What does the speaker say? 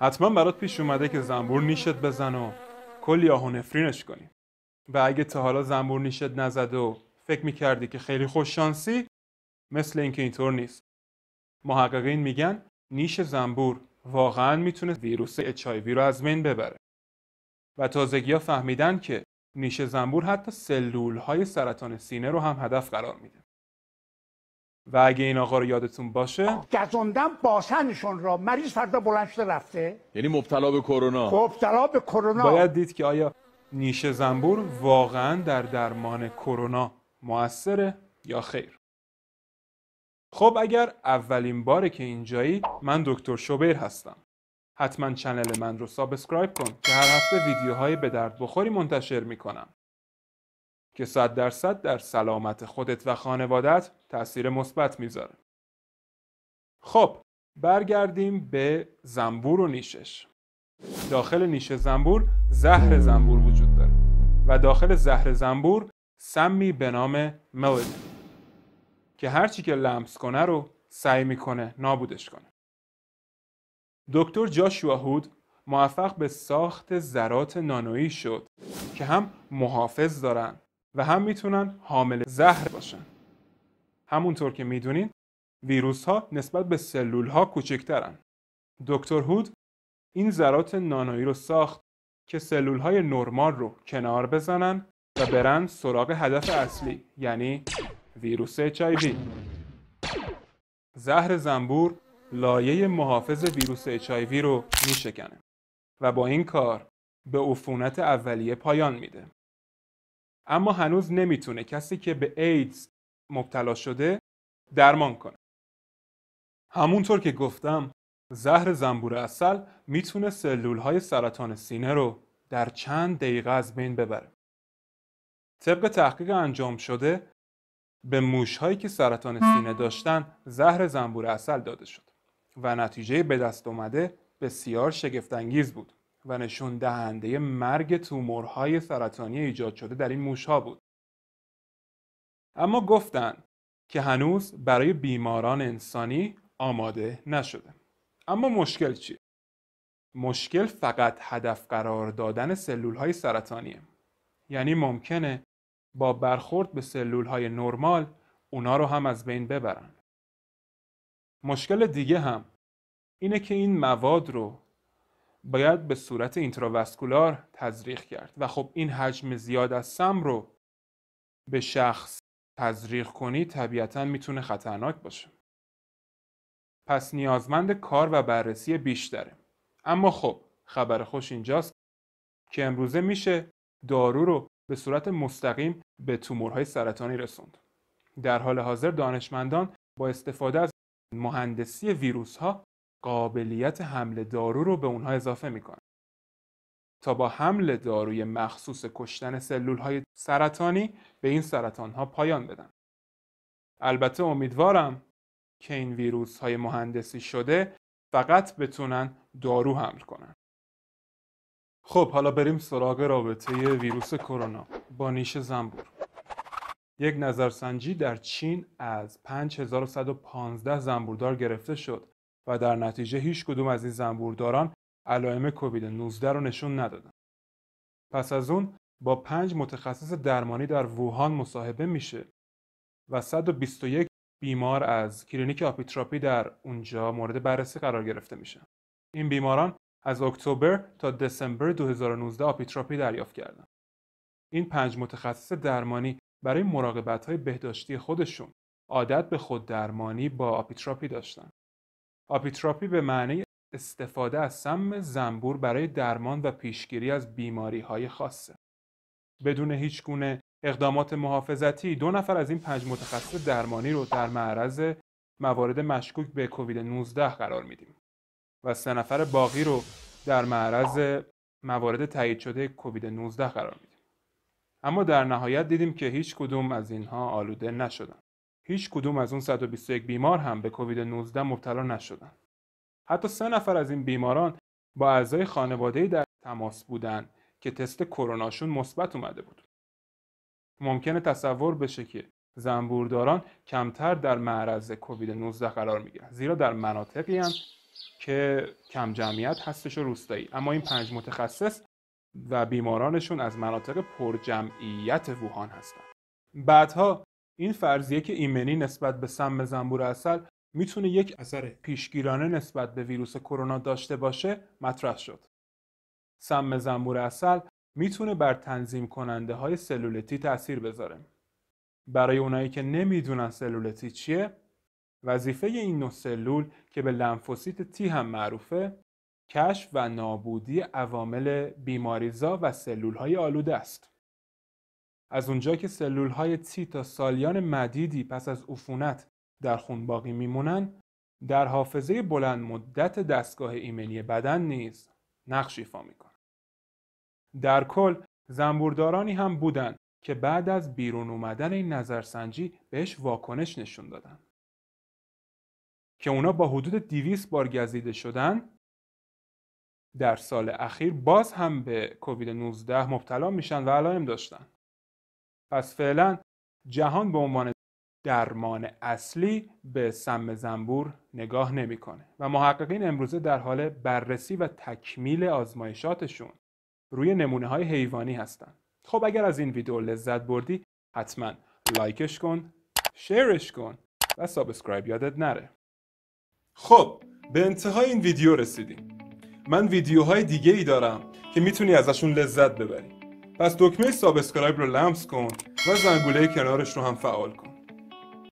حتما برات پیش اومده که زنبور نیشت بزن و کلی آهو نفرینش کنی و اگه تا حالا زنبور نیشت نزد و فکر میکردی که خیلی خوش شانسی مثل اینکه اینطور نیست محققین میگن نیش زنبور واقعا میتونه ویروس HIV رو از بین ببره و تازگی ها فهمیدن که نیش زنبور حتی سلول های سرطان سینه رو هم هدف قرار میده و اگه این آقا رو یادتون باشه گزندم باسنشون را مریض فردا بلند شده رفته یعنی مبتلا به کرونا خب، مبتلا به کرونا باید دید که آیا نیش زنبور واقعا در درمان کرونا موثره یا خیر خب اگر اولین باره که اینجایی من دکتر شوبر هستم حتما چنل من رو سابسکرایب کن که هر هفته ویدیوهای به درد بخوری منتشر میکنم که صد درصد در سلامت خودت و خانوادت تاثیر مثبت میذاره خب برگردیم به زنبور و نیشش داخل نیش زنبور زهر زنبور وجود داره و داخل زهر زنبور سمی به نام ملید که هرچی که لمس کنه رو سعی میکنه نابودش کنه دکتر جاشوا هود موفق به ساخت ذرات نانویی شد که هم محافظ دارند. و هم میتونن حامل زهر باشن همونطور که میدونین ویروس ها نسبت به سلول ها کوچکترن دکتر هود این ذرات نانایی رو ساخت که سلول های نرمال رو کنار بزنن و برن سراغ هدف اصلی یعنی ویروس HIV زهر زنبور لایه محافظ ویروس HIV رو میشکنه و با این کار به عفونت اولیه پایان میده اما هنوز نمیتونه کسی که به ایدز مبتلا شده درمان کنه همونطور که گفتم زهر زنبور اصل میتونه سلول های سرطان سینه رو در چند دقیقه از بین ببره طبق تحقیق انجام شده به موشهایی که سرطان سینه داشتن زهر زنبور اصل داده شد و نتیجه به دست اومده بسیار شگفتانگیز بود و نشون دهنده مرگ تومورهای سرطانی ایجاد شده در این موشها بود. اما گفتند که هنوز برای بیماران انسانی آماده نشده. اما مشکل چی؟ مشکل فقط هدف قرار دادن سلول های سرطانیه. یعنی ممکنه با برخورد به سلول های نرمال اونا رو هم از بین ببرن. مشکل دیگه هم اینه که این مواد رو باید به صورت اینتراوسکولار تزریق کرد و خب این حجم زیاد از سم رو به شخص تزریق کنی طبیعتا میتونه خطرناک باشه پس نیازمند کار و بررسی بیشتره اما خب خبر خوش اینجاست که امروزه میشه دارو رو به صورت مستقیم به تومورهای سرطانی رسوند در حال حاضر دانشمندان با استفاده از مهندسی ویروس ها قابلیت حمل دارو رو به اونها اضافه میکنه تا با حمل داروی مخصوص کشتن سلول های سرطانی به این سرطان ها پایان بدن البته امیدوارم که این ویروس های مهندسی شده فقط بتونن دارو حمل کنن خب حالا بریم سراغ رابطه ویروس کرونا با نیش زنبور یک نظرسنجی در چین از 5115 زنبوردار گرفته شد و در نتیجه هیچ کدوم از این زنبورداران علائم کووید 19 رو نشون ندادن. پس از اون با پنج متخصص درمانی در ووهان مصاحبه میشه و 121 بیمار از کلینیک آپیتراپی در اونجا مورد بررسی قرار گرفته میشه. این بیماران از اکتبر تا دسامبر 2019 آپیتراپی دریافت کردن. این پنج متخصص درمانی برای مراقبت های بهداشتی خودشون عادت به خود درمانی با آپیتراپی داشتن. آپیتراپی به معنی استفاده از سم زنبور برای درمان و پیشگیری از بیماری های خاصه. بدون هیچ گونه اقدامات محافظتی دو نفر از این پنج متخصص درمانی رو در معرض موارد مشکوک به کووید 19 قرار میدیم و سه نفر باقی رو در معرض موارد تایید شده کووید 19 قرار میدیم. اما در نهایت دیدیم که هیچ کدوم از اینها آلوده نشدن. هیچ کدوم از اون 121 بیمار هم به کووید 19 مبتلا نشدن. حتی سه نفر از این بیماران با اعضای خانواده در تماس بودند که تست کروناشون مثبت اومده بود. ممکنه تصور بشه که زنبورداران کمتر در معرض کووید 19 قرار میگیرن زیرا در مناطقی هم که کم جمعیت هستش و روستایی اما این پنج متخصص و بیمارانشون از مناطق پر جمعیت ووهان هستند بعدها این فرضیه که ایمنی نسبت به سم زنبور اصل میتونه یک اثر پیشگیرانه نسبت به ویروس کرونا داشته باشه مطرح شد. سم زنبور اصل میتونه بر تنظیم کننده های سلولتی تاثیر بذاره. برای اونایی که نمیدونن سلولتی چیه، وظیفه این نو سلول که به لنفوسیت تی هم معروفه، کشف و نابودی عوامل بیماریزا و سلول های آلوده است. از اونجا که سلول های تی تا سالیان مدیدی پس از عفونت در خون باقی میمونن در حافظه بلند مدت دستگاه ایمنی بدن نیز نقش ایفا میکنن در کل زنبوردارانی هم بودن که بعد از بیرون اومدن این نظرسنجی بهش واکنش نشون دادن که اونا با حدود 200 بار گزیده شدن در سال اخیر باز هم به کووید 19 مبتلا میشن و علائم داشتن پس فعلا جهان به عنوان درمان اصلی به سم زنبور نگاه نمیکنه و محققین امروزه در حال بررسی و تکمیل آزمایشاتشون روی نمونه های حیوانی هستن خب اگر از این ویدیو لذت بردی حتما لایکش کن شیرش کن و سابسکرایب یادت نره خب به انتهای این ویدیو رسیدیم من ویدیوهای دیگه ای دارم که میتونی ازشون لذت ببری پس دکمه سابسکرایب رو لمس کن و زنگوله کنارش رو هم فعال کن